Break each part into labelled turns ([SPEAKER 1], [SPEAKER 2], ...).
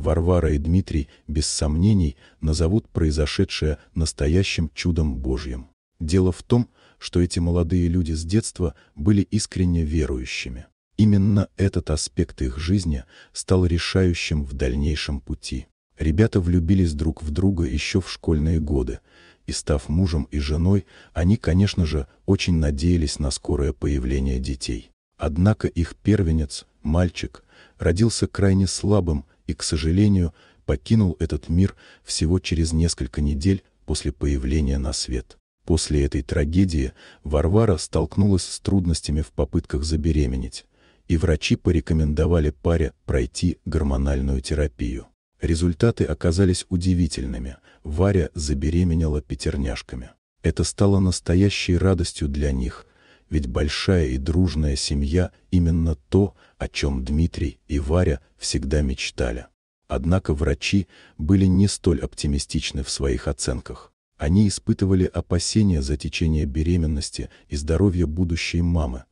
[SPEAKER 1] Варвара и Дмитрий, без сомнений, назовут произошедшее настоящим чудом Божьим. Дело в том, что эти молодые люди с детства были искренне верующими. Именно этот аспект их жизни стал решающим в дальнейшем пути. Ребята влюбились друг в друга еще в школьные годы, и став мужем и женой, они, конечно же, очень надеялись на скорое появление детей. Однако их первенец, мальчик, родился крайне слабым и, к сожалению, покинул этот мир всего через несколько недель после появления на свет. После этой трагедии Варвара столкнулась с трудностями в попытках забеременеть, и врачи порекомендовали паре пройти гормональную терапию. Результаты оказались удивительными. Варя забеременела пятерняшками. Это стало настоящей радостью для них, ведь большая и дружная семья – именно то, о чем Дмитрий и Варя всегда мечтали. Однако врачи были не столь оптимистичны в своих оценках. Они испытывали опасения за течение беременности и здоровье будущей мамы,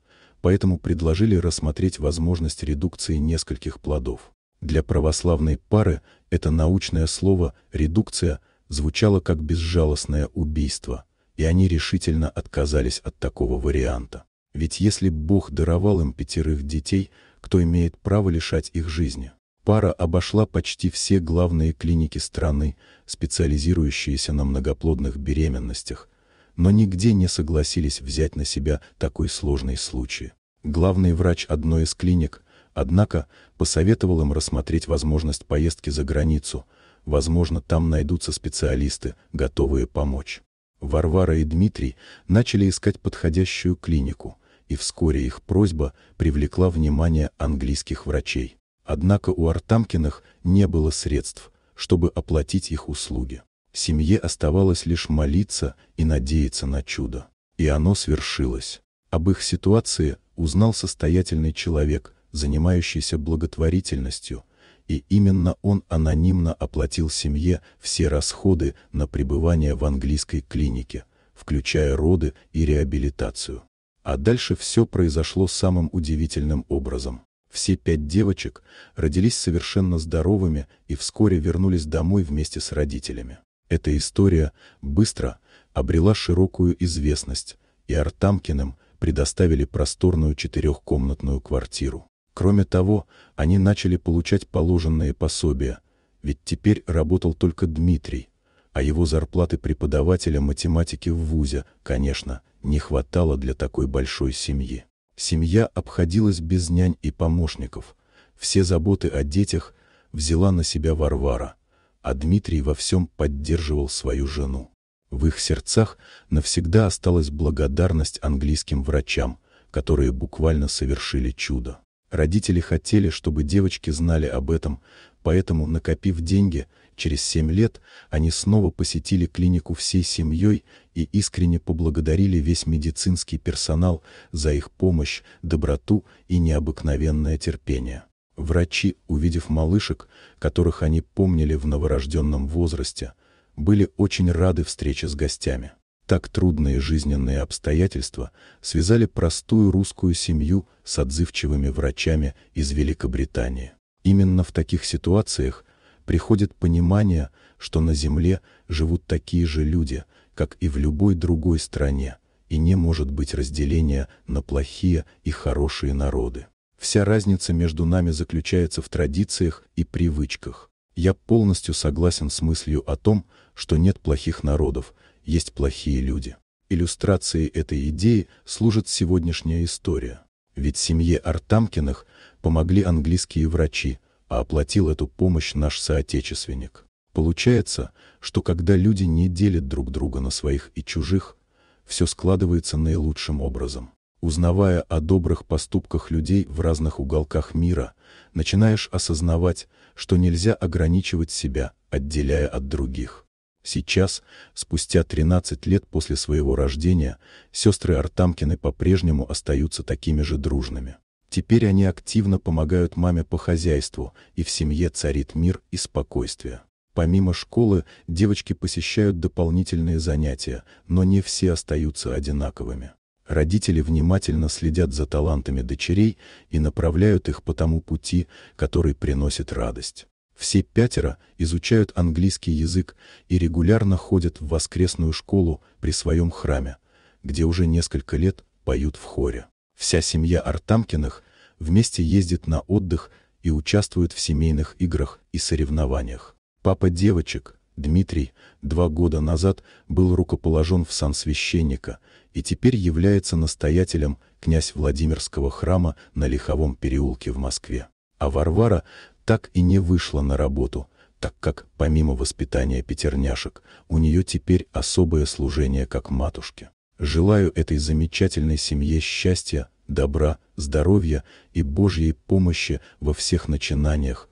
[SPEAKER 1] поэтому предложили рассмотреть возможность редукции нескольких плодов. Для православной пары это научное слово «редукция» звучало как безжалостное убийство – и они решительно отказались от такого варианта. Ведь если Бог даровал им пятерых детей, кто имеет право лишать их жизни? Пара обошла почти все главные клиники страны, специализирующиеся на многоплодных беременностях, но нигде не согласились взять на себя такой сложный случай. Главный врач одной из клиник, однако, посоветовал им рассмотреть возможность поездки за границу, возможно, там найдутся специалисты, готовые помочь. Варвара и Дмитрий начали искать подходящую клинику, и вскоре их просьба привлекла внимание английских врачей. Однако у Артамкиных не было средств, чтобы оплатить их услуги. Семье оставалось лишь молиться и надеяться на чудо. И оно свершилось. Об их ситуации узнал состоятельный человек, занимающийся благотворительностью, и именно он анонимно оплатил семье все расходы на пребывание в английской клинике, включая роды и реабилитацию. А дальше все произошло самым удивительным образом. Все пять девочек родились совершенно здоровыми и вскоре вернулись домой вместе с родителями. Эта история быстро обрела широкую известность, и Артамкиным предоставили просторную четырехкомнатную квартиру. Кроме того, они начали получать положенные пособия, ведь теперь работал только Дмитрий, а его зарплаты преподавателя математики в ВУЗе, конечно, не хватало для такой большой семьи. Семья обходилась без нянь и помощников. Все заботы о детях взяла на себя Варвара, а Дмитрий во всем поддерживал свою жену. В их сердцах навсегда осталась благодарность английским врачам, которые буквально совершили чудо. Родители хотели, чтобы девочки знали об этом, поэтому, накопив деньги, через семь лет они снова посетили клинику всей семьей и искренне поблагодарили весь медицинский персонал за их помощь, доброту и необыкновенное терпение. Врачи, увидев малышек, которых они помнили в новорожденном возрасте, были очень рады встрече с гостями. Так трудные жизненные обстоятельства связали простую русскую семью с отзывчивыми врачами из Великобритании. Именно в таких ситуациях приходит понимание, что на Земле живут такие же люди, как и в любой другой стране, и не может быть разделения на плохие и хорошие народы. Вся разница между нами заключается в традициях и привычках. Я полностью согласен с мыслью о том, что нет плохих народов, есть плохие люди. Иллюстрацией этой идеи служит сегодняшняя история. Ведь семье Артамкиных помогли английские врачи, а оплатил эту помощь наш соотечественник. Получается, что когда люди не делят друг друга на своих и чужих, все складывается наилучшим образом. Узнавая о добрых поступках людей в разных уголках мира, начинаешь осознавать, что нельзя ограничивать себя, отделяя от других. Сейчас, спустя 13 лет после своего рождения, сестры Артамкины по-прежнему остаются такими же дружными. Теперь они активно помогают маме по хозяйству, и в семье царит мир и спокойствие. Помимо школы, девочки посещают дополнительные занятия, но не все остаются одинаковыми. Родители внимательно следят за талантами дочерей и направляют их по тому пути, который приносит радость. Все пятеро изучают английский язык и регулярно ходят в воскресную школу при своем храме, где уже несколько лет поют в хоре. Вся семья Артамкиных вместе ездит на отдых и участвует в семейных играх и соревнованиях. Папа девочек, Дмитрий, два года назад был рукоположен в сан священника и теперь является настоятелем князь Владимирского храма на Лиховом переулке в Москве. А Варвара так и не вышла на работу, так как, помимо воспитания пятерняшек, у нее теперь особое служение как матушке. Желаю этой замечательной семье счастья, добра, здоровья и Божьей помощи во всех начинаниях,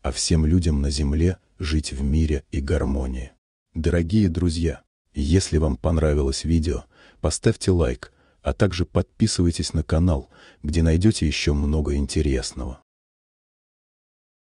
[SPEAKER 1] а всем людям на земле жить в мире и гармонии. Дорогие друзья, если вам понравилось видео, поставьте лайк, а также подписывайтесь на канал, где найдете еще много интересного.